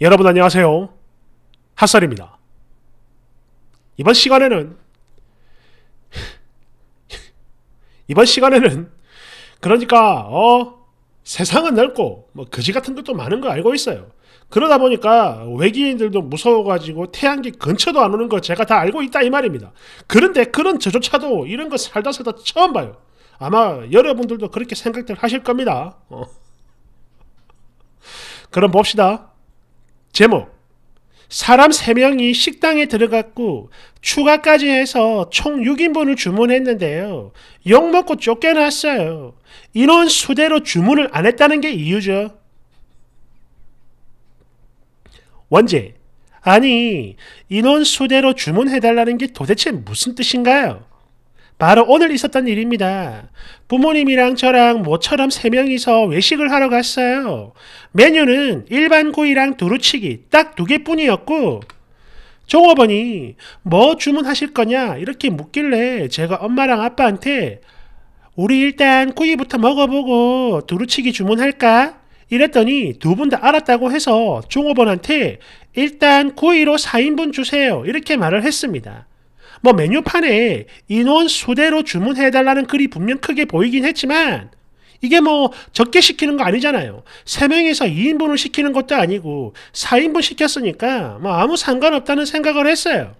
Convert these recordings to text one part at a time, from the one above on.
여러분 안녕하세요. 핫살입니다. 이번 시간에는 이번 시간에는 그러니까 어 세상은 넓고 뭐 거지 같은 것도 많은 거 알고 있어요. 그러다 보니까 외계인들도 무서워가지고 태양계 근처도 안 오는 거 제가 다 알고 있다 이 말입니다. 그런데 그런 저조차도 이런 거 살다 살다 처음 봐요. 아마 여러분들도 그렇게 생각들 하실 겁니다. 어. 그럼 봅시다. 제목 사람 3명이 식당에 들어갔고 추가까지 해서 총 6인분을 주문했는데요. 욕먹고 쫓겨났어요. 인원 수대로 주문을 안 했다는 게 이유죠. 원제 아니 인원 수대로 주문해달라는 게 도대체 무슨 뜻인가요? 바로 오늘 있었던 일입니다. 부모님이랑 저랑 모처럼 세명이서 외식을 하러 갔어요. 메뉴는 일반 구이랑 두루치기 딱 두 개뿐이었고 종업원이 뭐 주문하실 거냐 이렇게 묻길래 제가 엄마랑 아빠한테 우리 일단 구이부터 먹어보고 두루치기 주문할까? 이랬더니 두 분 다 알았다고 해서 종업원한테 일단 구이로 4인분 주세요 이렇게 말을 했습니다. 뭐 메뉴판에 인원 수대로 주문해달라는 글이 분명 크게 보이긴 했지만 이게 뭐 적게 시키는 거 아니잖아요. 3명에서 2인분을 시키는 것도 아니고 4인분 시켰으니까 뭐 아무 상관없다는 생각을 했어요.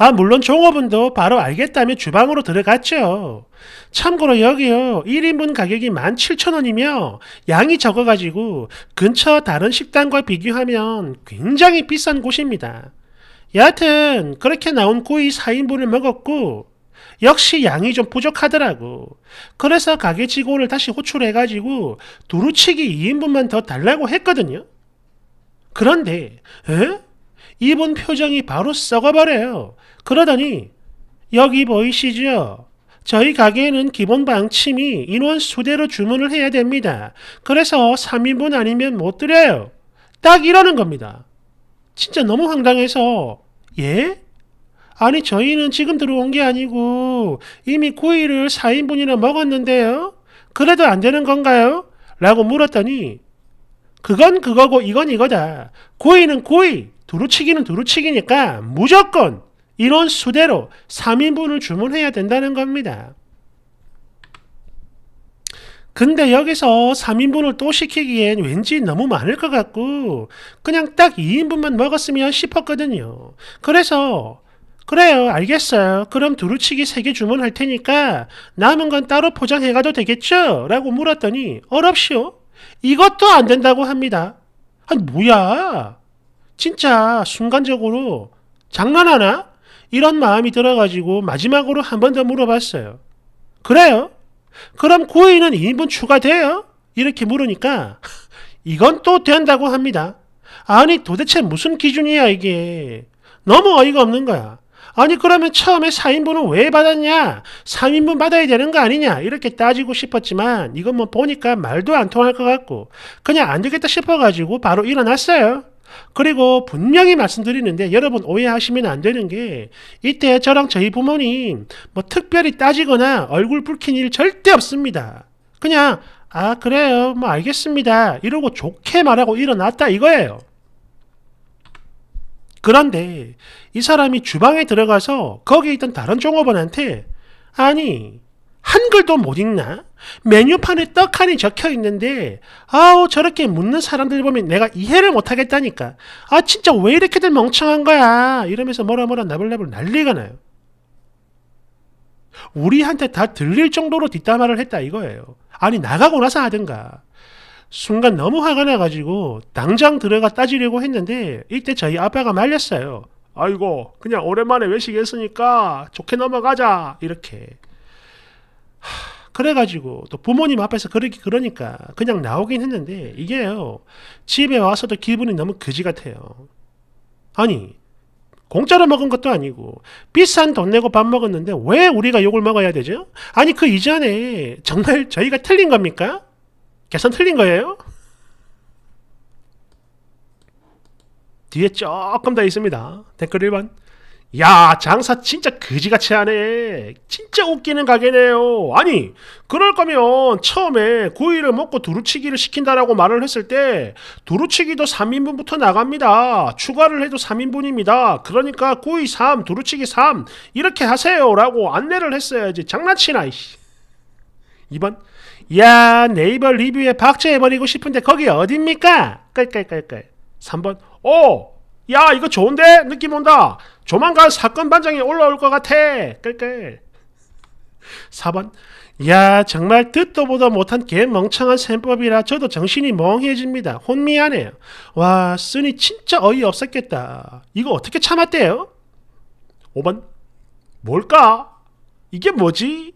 아 물론 종업원도 바로 알겠다며 주방으로 들어갔죠. 참고로 여기요 1인분 가격이 17,000원이며 양이 적어가지고 근처 다른 식당과 비교하면 굉장히 비싼 곳입니다. 여하튼 그렇게 나온 구이 4인분을 먹었고 역시 양이 좀 부족하더라고. 그래서 가게 직원을 다시 호출해가지고 두루치기 2인분만 더 달라고 했거든요. 그런데 에? 이분 표정이 바로 썩어버려요. 그러더니 여기 보이시죠? 저희 가게에는 기본 방침이 인원 수대로 주문을 해야 됩니다. 그래서 3인분 아니면 못 드려요. 딱 이러는 겁니다. 진짜 너무 황당해서 예? 아니 저희는 지금 들어온 게 아니고 이미 구이를 4인분이나 먹었는데요. 그래도 안 되는 건가요? 라고 물었더니 그건 그거고 이건 이거다. 구이는 구이, 두루치기는 두루치기니까 무조건 이런 수대로 3인분을 주문해야 된다는 겁니다. 근데 여기서 3인분을 또 시키기엔 왠지 너무 많을 것 같고 그냥 딱 2인분만 먹었으면 싶었거든요. 그래서 그래요 알겠어요 그럼 두루치기 3개 주문할 테니까 남은 건 따로 포장해가도 되겠죠? 라고 물었더니 어렵시오 이것도 안 된다고 합니다. 아 뭐야 진짜 순간적으로 장난하나? 이런 마음이 들어가지고 마지막으로 한 번 더 물어봤어요. 그래요? 그럼 구고는2인분 추가돼요? 이렇게 물으니까 이건 또 된다고 합니다. 아니 도대체 무슨 기준이야 이게. 너무 어이가 없는 거야. 아니 그러면 처음에 4인분은 왜 받았냐? 3인분 받아야 되는 거 아니냐? 이렇게 따지고 싶었지만 이건 뭐 보니까 말도 안 통할 것 같고 그냥 안 되겠다 싶어가지고 바로 일어났어요. 그리고 분명히 말씀드리는데 여러분 오해하시면 안 되는 게 이때 저랑 저희 부모님 뭐 특별히 따지거나 얼굴 붉힌 일 절대 없습니다. 그냥 아 그래요 뭐 알겠습니다 이러고 좋게 말하고 일어났다 이거예요. 그런데 이 사람이 주방에 들어가서 거기에 있던 다른 종업원한테 아니 한글도 못 읽나? 메뉴판에 떡하니 적혀 있는데 아우 저렇게 묻는 사람들 보면 내가 이해를 못하겠다니까 아 진짜 왜 이렇게들 멍청한 거야 이러면서 뭐라 뭐라 나불나불 난리가 나요 우리한테 다 들릴 정도로 뒷담화를 했다 이거예요 아니 나가고 나서 하든가 순간 너무 화가 나가지고 당장 들어가 따지려고 했는데 이때 저희 아빠가 말렸어요 아이고 그냥 오랜만에 외식했으니까 좋게 넘어가자 이렇게 그래가지고 또 부모님 앞에서 그러기 그러니까 그냥 나오긴 했는데 이게요 집에 와서도 기분이 너무 그지 같아요. 아니 공짜로 먹은 것도 아니고 비싼 돈 내고 밥 먹었는데 왜 우리가 욕을 먹어야 되죠? 아니 그 이전에 정말 저희가 틀린 겁니까? 계산 틀린 거예요? 뒤에 조금 더 있습니다. 댓글 1번. 야 장사 진짜 그지같이 하네 진짜 웃기는 가게네요 아니 그럴 거면 처음에 구이를 먹고 두루치기를 시킨다라고 말을 했을 때 두루치기도 3인분부터 나갑니다 추가를 해도 3인분입니다 그러니까 구이 3 두루치기 3 이렇게 하세요 라고 안내를 했어야지 장난치나 이 2번 야 네이버 리뷰에 박제해버리고 싶은데 거기 어딥니까 깔깔깔깔 3번 어야 이거 좋은데 느낌 온다 조만간 사건 반장이 올라올 것 같아. 끌끌. 4번. 야 정말 듣도 보도 못한 개 멍청한 셈법이라 저도 정신이 멍해집니다. 혼미하네요. 와 쓰니 진짜 어이없었겠다. 이거 어떻게 참았대요? 5번 뭘까? 이게 뭐지?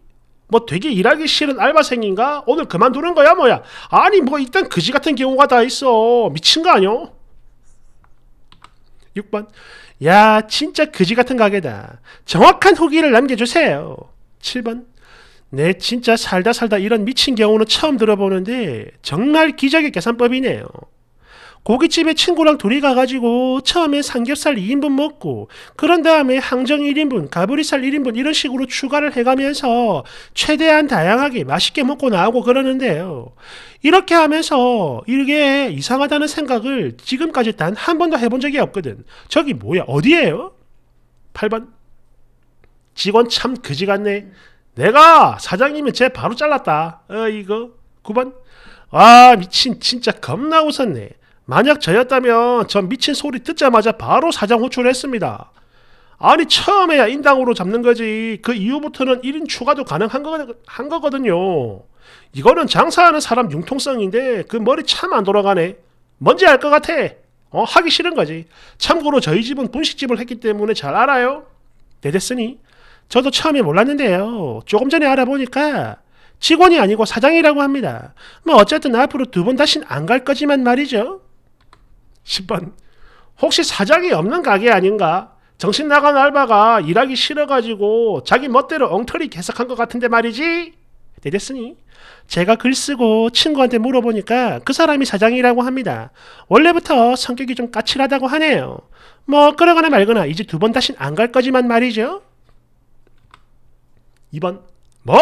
뭐 되게 일하기 싫은 알바생인가? 오늘 그만두는 거야 뭐야? 아니 뭐 일단 그지 같은 경우가 다 있어. 미친 거아니 6번. 야, 진짜 그지 같은 가게다. 정확한 후기를 남겨주세요. 7번. 네, 진짜 살다 살다 이런 미친 경우는 처음 들어보는데 정말 기적의 계산법이네요. 고깃집에 친구랑 둘이 가가지고 처음에 삼겹살 2인분 먹고 그런 다음에 항정 1인분, 가브리살 1인분 이런 식으로 추가를 해가면서 최대한 다양하게 맛있게 먹고 나오고 그러는데요. 이렇게 하면서 이게 이상하다는 생각을 지금까지 단 한 번도 해본 적이 없거든. 저기 뭐야? 어디에요 8번. 직원 참 그지 같네. 내가 사장님은 쟤 바로 잘랐다. 어 이거 9번. 아 미친 진짜 겁나 웃었네. 만약 저였다면 저 미친 소리 듣자마자 바로 사장 호출했습니다. 을 아니 처음에야 인당으로 잡는 거지 그 이후부터는 1인 추가도 가능한 거, 한 거거든요. 이거는 장사하는 사람 융통성인데 그 머리 참 안 돌아가네. 뭔지 알 것 같아. 어, 하기 싫은 거지. 참고로 저희 집은 분식집을 했기 때문에 잘 알아요. 네 됐으니 저도 처음에 몰랐는데요. 조금 전에 알아보니까 직원이 아니고 사장이라고 합니다. 뭐 어쨌든 앞으로 두 번 다신 안 갈 거지만 말이죠. 10번 혹시 사장이 없는 가게 아닌가? 정신 나간 알바가 일하기 싫어가지고 자기 멋대로 엉터리 계속한것 같은데 말이지? 네, 됐으니 제가 글 쓰고 친구한테 물어보니까 그 사람이 사장이라고 합니다. 원래부터 성격이 좀 까칠하다고 하네요. 뭐 끌어가나 말거나 이제 두 번 다신 안 갈 거지만 말이죠. 2번 뭐?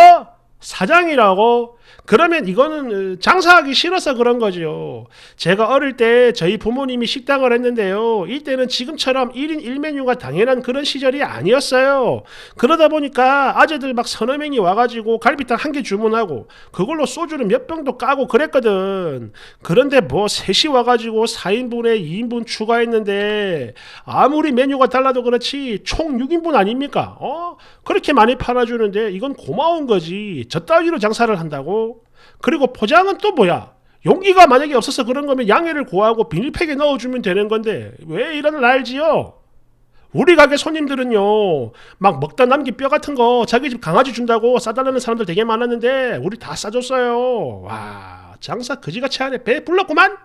사장이라고? 그러면 이거는 어, 장사하기 싫어서 그런 거지요. 제가 어릴 때 저희 부모님이 식당을 했는데요. 이때는 지금처럼 1인 1메뉴가 당연한 그런 시절이 아니었어요. 그러다 보니까 아재들 막 서너 명이 와가지고 갈비탕 한 개 주문하고 그걸로 소주를 몇 병도 까고 그랬거든. 그런데 뭐 셋이 와가지고 4인분에 2인분 추가했는데 아무리 메뉴가 달라도 그렇지 총 6인분 아닙니까? 어? 그렇게 많이 팔아주는데 이건 고마운 거지. 저 따위로 장사를 한다고. 그리고 포장은 또 뭐야? 용기가 만약에 없어서 그런 거면 양해를 구하고 비닐팩에 넣어주면 되는 건데 왜 이런 날지요? 우리 가게 손님들은요 막 먹다 남긴 뼈 같은 거 자기 집 강아지 준다고 싸달라는 사람들 되게 많았는데 우리 다 싸줬어요 와 장사 그지같이 하네 배 불렀구만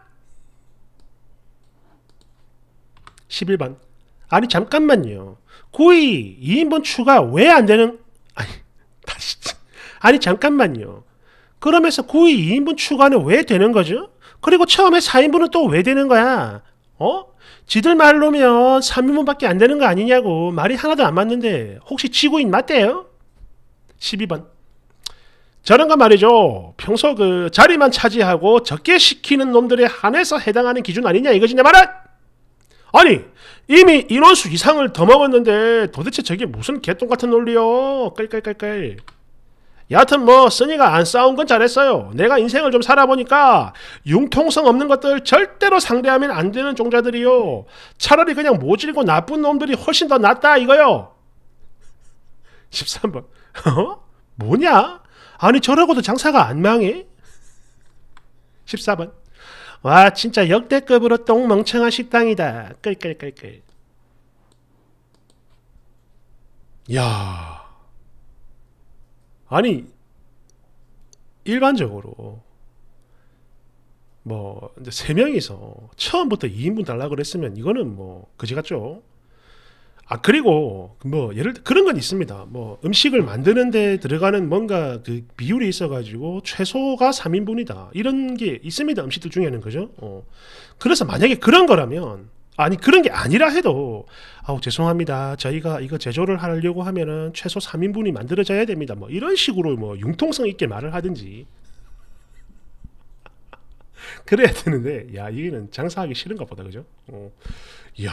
11번 아니 잠깐만요 구이 2인분 추가 왜 안되는 아니 다시 아니 잠깐만요 그러면서 9의 2인분 추가는 왜 되는 거죠? 그리고 처음에 4인분은 또 왜 되는 거야? 어? 지들 말로면 3인분밖에 안 되는 거 아니냐고 말이 하나도 안 맞는데 혹시 지구인 맞대요? 12번 저런 거 말이죠. 평소 그 자리만 차지하고 적게 시키는 놈들에 한해서 해당하는 기준 아니냐 이거지 내 말은? 아니 이미 인원수 이상을 더 먹었는데 도대체 저게 무슨 개똥 같은 논리요? 깔깔깔깔 여하튼 뭐 써니가 안 싸운 건 잘했어요. 내가 인생을 좀 살아보니까 융통성 없는 것들 절대로 상대하면 안 되는 종자들이요. 차라리 그냥 모질고 이 나쁜 놈들이 훨씬 더 낫다 이거요. 13번. 어? 뭐냐? 아니 저러고도 장사가 안 망해? 14번. 와 진짜 역대급으로 똥멍청한 식당이다. 끌끌끌끌. 야 아니 일반적으로 뭐 이제 세 명이서 처음부터 2인분 달라 그랬으면 이거는 뭐 그지 같죠. 아 그리고 뭐 예를 그런 건 있습니다. 뭐 음식을 만드는데 들어가는 뭔가 그 비율이 있어가지고 최소가 3인분이다 이런 게 있습니다. 음식들 중에는 그죠. 어. 그래서 만약에 그런 거라면 아니 그런 게 아니라 해도 아우 죄송합니다 저희가 이거 제조를 하려고 하면은 최소 3인분이 만들어져야 됩니다 뭐 이런 식으로 뭐 융통성 있게 말을 하든지 그래야 되는데 야 이거는 장사하기 싫은가 보다 그죠 어. 이야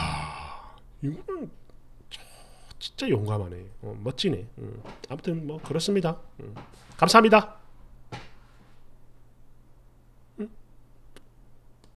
이거는 진짜 용감하네 어, 멋지네 음. 아무튼 뭐 그렇습니다 음. 감사합니다